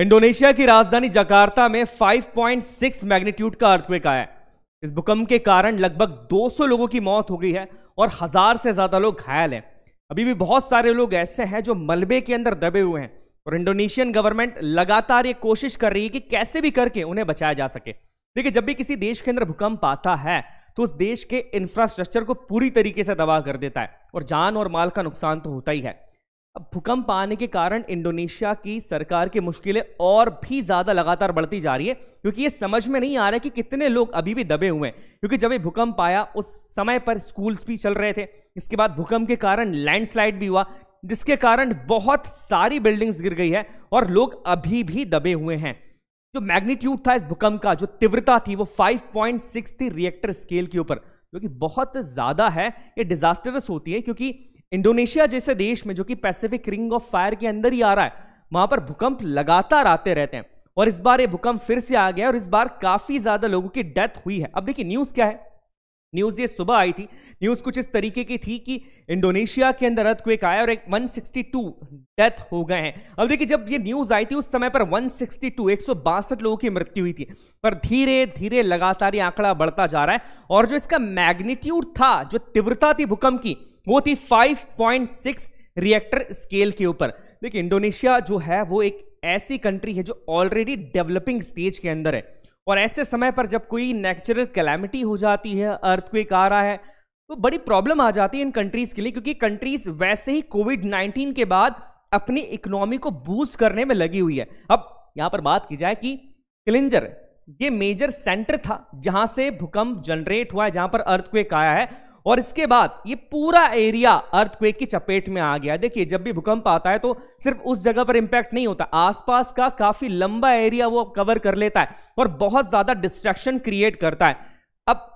Indonesia की राजधानी Jakarta में 5.6 मैग्नीट्यूड का अर्थवेक आया है इस भूकंप के कारण लगभग 200 लोगों की मौत हो गई है और हजार से ज्यादा लोग घायल हैं अभी भी बहुत सारे लोग ऐसे हैं जो मलबे के अंदर दबे हुए हैं और इंडोनेशियन गवर्नमेंट लगातार ये कोशिश कर रही है कि कैसे भी करके उन्हें बचाया जा सके देखिए जब भी किसी देश के अंदर भूकंप आता है तो उस देश के इंफ्रास्ट्रक्चर को पूरी तरीके से दबाह कर देता है और जान और माल का नुकसान तो होता ही है अब भूकंप आने के कारण इंडोनेशिया की सरकार की मुश्किलें और भी ज़्यादा लगातार बढ़ती जा रही है क्योंकि ये समझ में नहीं आ रहा है कि कितने लोग अभी भी दबे हुए हैं क्योंकि जब ये भूकंप आया उस समय पर स्कूल्स भी चल रहे थे इसके बाद भूकंप के कारण लैंडस्लाइड भी हुआ जिसके कारण बहुत सारी बिल्डिंग्स गिर गई है और लोग अभी भी दबे हुए हैं जो मैग्नीट्यूड था इस भूकंप का जो तीव्रता थी वो 5.6 थी रिएक्टर स्केल के ऊपर क्योंकि बहुत ज़्यादा है ये डिजास्टरस होती है क्योंकि इंडोनेशिया जैसे देश में जो कि पैसिफिक रिंग ऑफ फायर के अंदर ही आ रहा है वहां पर भूकंप लगातार आते रहते हैं और इस बार ये भूकंप फिर से आ गया और इस बार काफी ज्यादा लोगों की डेथ हुई है अब देखिए न्यूज क्या है न्यूज ये सुबह आई थी न्यूज कुछ इस तरीके की थी कि इंडोनेशिया के अंदर अर्थक्वेक आया और एक 162 डेथ हो गए हैं अब देखिए जब ये न्यूज आई थी उस समय पर 162 एक लोगों की मृत्यु हुई थी पर धीरे धीरे लगातार ये आंकड़ा बढ़ता जा रहा है और जो इसका मैग्नीट्यूड था जो तीव्रता थी भूकंप की वो थी 5.6 रिएक्टर स्केल के ऊपर देखिए इंडोनेशिया जो है वो एक ऐसी कंट्री है जो ऑलरेडी डेवलपिंग स्टेज के अंदर है और ऐसे समय पर जब कोई नेचुरल कैलामिटी हो जाती है अर्थक्वेक आ रहा है तो बड़ी प्रॉब्लम आ जाती है इन कंट्रीज के लिए क्योंकि कंट्रीज वैसे ही कोविड 19 के बाद अपनी इकोनॉमी को बूस्ट करने में लगी हुई है अब यहां पर बात की जाए कि क्लिंजर ये मेजर सेंटर था जहां से भूकंप जनरेट हुआ है जहां पर अर्थक्वेक आया है और इसके बाद ये पूरा एरिया अर्थक्वेक की चपेट में आ गया देखिए जब भी भूकंप आता है तो सिर्फ उस जगह पर इंपैक्ट नहीं होता आसपास का काफी लंबा एरिया वो कवर कर लेता है और बहुत ज्यादा डिस्ट्रक्शन क्रिएट करता है अब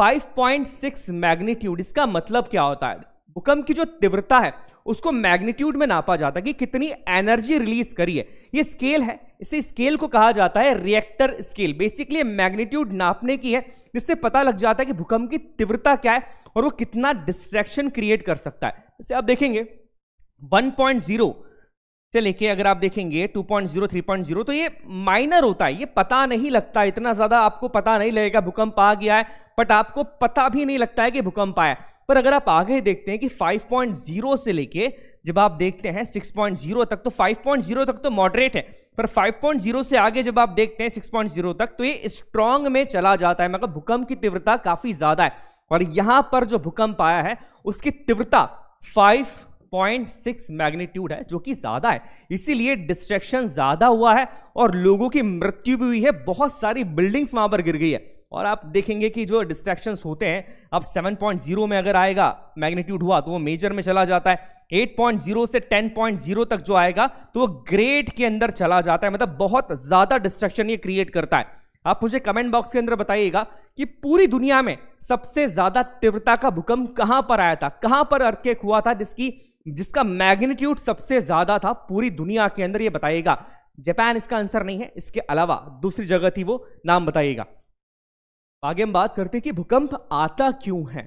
5.6 मैग्नीट्यूड इसका मतलब क्या होता है भूकंप की जो तीव्रता है उसको मैग्नीट्यूड में नापा जाता है कि कितनी एनर्जी रिलीज करी है ये स्केल है इसे स्केल को कहा जाता है रिएक्टर स्केल बेसिकली मैग्नीट्यूड नापने की है जिससे पता लग जाता है कि भूकंप की तीव्रता क्या है और वो कितना डिस्ट्रैक्शन क्रिएट कर सकता है जैसे आप देखेंगे 1.0 से लेके अगर आप देखेंगे 2.0 3.0 तो ये माइनर होता है ये पता नहीं लगता इतना ज्यादा आपको पता नहीं लगेगा भूकंप आ गया है बट आपको पता भी नहीं लगता है कि भूकंप आया पर अगर आप आगे देखते हैं कि 5.0 से लेके जब आप देखते हैं 6.0 तक तो 5.0 तक तो मॉडरेट है पर 5.0 से आगे जब आप देखते हैं 6.0 तक तो ये स्ट्रांग में चला जाता है मतलब भूकंप की तीव्रता काफी ज्यादा है और यहां पर जो भूकंप आया है उसकी तीव्रता 5.6 मैग्नीट्यूड है जो कि ज्यादा है इसीलिए डिस्ट्रेक्शन ज्यादा हुआ है और लोगों की मृत्यु भी हुई है बहुत सारी बिल्डिंग्स वहां पर गिर गई है और आप देखेंगे कि जो डिस्ट्रैक्शंस होते हैं अब 7.0 में अगर आएगा मैग्नीट्यूड हुआ तो वो मेजर में चला जाता है 8.0 से 10.0 तक जो आएगा तो वो ग्रेट के अंदर चला जाता है मतलब बहुत ज़्यादा डिस्ट्रैक्शन ये क्रिएट करता है आप मुझे कमेंट बॉक्स के अंदर बताइएगा कि पूरी दुनिया में सबसे ज़्यादा तीव्रता का भूकंप कहाँ पर आया था कहाँ पर अर्थकेक हुआ था जिसकी जिसका मैग्नीट्यूड सबसे ज़्यादा था पूरी दुनिया के अंदर ये बताइएगा जापान इसका आंसर नहीं है इसके अलावा दूसरी जगह थी वो नाम बताइएगा आगे हम बात करते हैं कि भूकंप आता क्यों है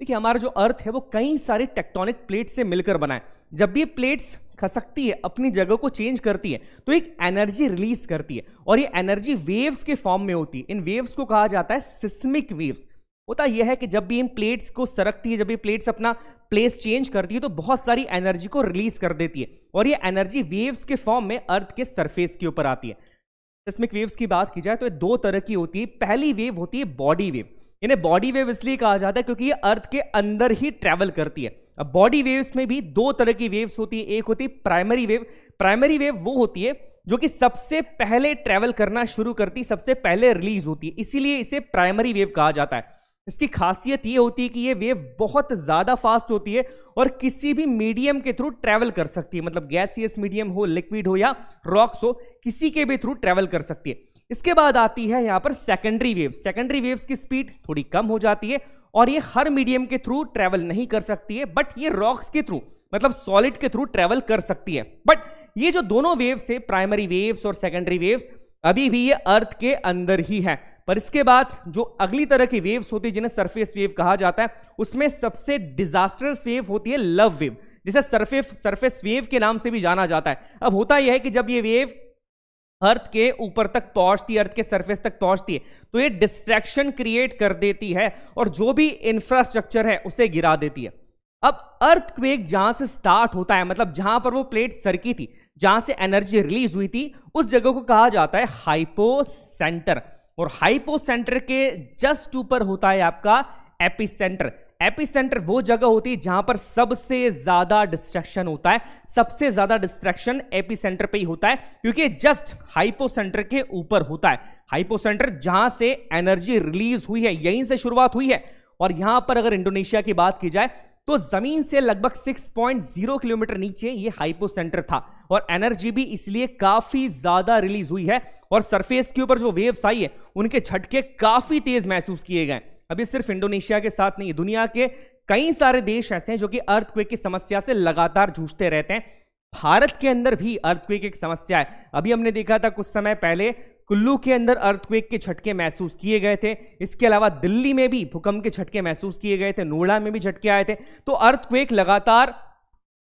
देखिए हमारा जो अर्थ है वो कई सारे टेक्टोनिक प्लेट से मिलकर बना है जब भी प्लेट्स खसकती है अपनी जगह को चेंज करती है तो एक एनर्जी रिलीज करती है और ये एनर्जी वेव्स के फॉर्म में होती है इन वेव्स को कहा जाता है सिस्मिक वेव्स होता यह है कि जब भी इन प्लेट्स को सरकती है जब ये प्लेट्स अपना प्लेस चेंज करती है तो बहुत सारी एनर्जी को रिलीज कर देती है और ये एनर्जी वेव्स के फॉर्म में अर्थ के सरफेस के ऊपर आती है सिस्मिक वेव्स की बात की जाए तो दो तरह की होती है पहली वेव होती है बॉडी वेव इन्हें बॉडी वेव इसलिए कहा जाता है क्योंकि ये अर्थ के अंदर ही ट्रेवल करती है अब बॉडी वेव्स में भी दो तरह की वेव्स होती है एक होती है प्राइमरी वेव प्राइमरी वेव वो होती है जो कि सबसे पहले ट्रेवल करना शुरू करती सबसे पहले रिलीज होती है इसीलिए इसे प्राइमरी वेव कहा जाता है इसकी खासियत ये होती है कि ये वेव बहुत ज़्यादा फास्ट होती है और किसी भी मीडियम के थ्रू ट्रैवल कर सकती है मतलब गैसियस मीडियम हो लिक्विड हो या रॉक्स हो किसी के भी थ्रू ट्रैवल कर सकती है इसके बाद आती है यहाँ पर सेकेंडरी वेव सेकेंडरी वेव्स की स्पीड थोड़ी कम हो जाती है और ये हर मीडियम के थ्रू ट्रैवल नहीं कर सकती है बट ये रॉक्स के थ्रू मतलब सॉलिड के थ्रू ट्रैवल कर सकती है बट ये जो दोनों वेव्स है प्राइमरी वेव्स और सेकेंडरी वेव्स अभी भी ये अर्थ के अंदर ही है पर इसके बाद जो अगली तरह की वेव्स होती है जिन्हें सरफेस वेव कहा जाता है उसमें सबसे डिजास्टर्स वेव होती है लव वेव जिसे सरफेस सरफेस वेव के नाम से भी जाना जाता है अब होता यह है कि जब ये वेव अर्थ के ऊपर तक पहुंचती है अर्थ के सरफेस तक पहुंचती है तो ये डिस्ट्रैक्शन क्रिएट कर देती है और जो भी इंफ्रास्ट्रक्चर है उसे गिरा देती है अब अर्थ क्वेक जहां से स्टार्ट होता है मतलब जहां पर वो प्लेट सरकी थी जहां से एनर्जी रिलीज हुई थी उस जगह को कहा जाता है हाइपो सेंटर और हाइपोसेंटर के जस्ट ऊपर होता है आपका एपिसेंटर एपिसेंटर वो जगह होती है जहां पर सबसे ज्यादा डिस्ट्रैक्शन होता है सबसे ज्यादा डिस्ट्रैक्शन एपिसेंटर पे ही होता है क्योंकि जस्ट हाइपोसेंटर के ऊपर होता है हाइपोसेंटर जहां से एनर्जी रिलीज हुई है यहीं से शुरुआत हुई है और यहां पर अगर इंडोनेशिया की बात की जाए तो जमीन से लगभग 6.0 किलोमीटर नीचे ये हाइपो सेंटर था और एनर्जी भी इसलिए काफी ज्यादा रिलीज हुई है और सरफेस के ऊपर जो वेव्स आई है उनके झटके काफी तेज महसूस किए गए अभी सिर्फ इंडोनेशिया के साथ नहीं दुनिया के कई सारे देश ऐसे हैं जो कि अर्थक्वेक की समस्या से लगातार जूझते रहते हैं भारत के अंदर भी अर्थक्वेक एक समस्या है अभी हमने देखा था कुछ समय पहले कुल्लू के अंदर अर्थक्वेक के झटके महसूस किए गए थे इसके अलावा दिल्ली में भी भूकंप के झटके महसूस किए गए थे नोएडा में भी झटके आए थे तो अर्थक्वेक लगातार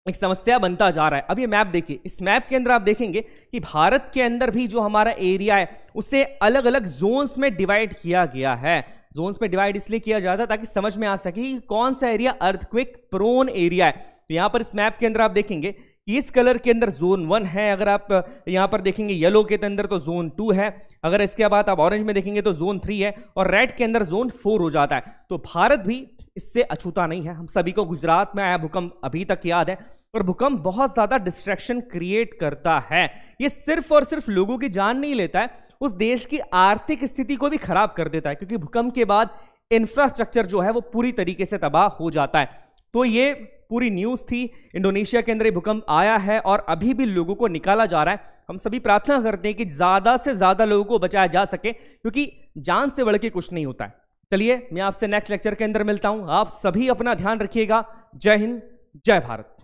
एक समस्या बनता जा रहा है अब ये मैप देखिए इस मैप के अंदर आप देखेंगे कि भारत के अंदर भी जो हमारा एरिया है उसे अलग अलग जोन्स में डिवाइड किया गया है जोन्स में डिवाइड इसलिए किया जाता है ताकि समझ में आ सके कि कौन सा एरिया अर्थक्विक प्रोन एरिया है तो यहां पर इस मैप के अंदर आप देखेंगे इस कलर के अंदर जोन वन है अगर आप यहाँ पर देखेंगे येलो के अंदर तो जोन टू है अगर इसके बाद आप ऑरेंज में देखेंगे तो जोन थ्री है और रेड के अंदर जोन फोर हो जाता है तो भारत भी इससे अछूता नहीं है हम सभी को गुजरात में आया भूकंप अभी तक याद है और भूकंप बहुत ज़्यादा डिस्ट्रैक्शन क्रिएट करता है ये सिर्फ और सिर्फ लोगों की जान नहीं लेता है उस देश की आर्थिक स्थिति को भी खराब कर देता है क्योंकि भूकंप के बाद इंफ्रास्ट्रक्चर जो है वो पूरी तरीके से तबाह हो जाता है तो ये पूरी न्यूज़ थी इंडोनेशिया के अंदर ये भूकंप आया है और अभी भी लोगों को निकाला जा रहा है हम सभी प्रार्थना करते हैं कि ज़्यादा से ज़्यादा लोगों को बचाया जा सके क्योंकि जान से बढ़ के कुछ नहीं होता है चलिए मैं आपसे नेक्स्ट लेक्चर के अंदर मिलता हूँ आप सभी अपना ध्यान रखिएगा जय हिंद जय भारत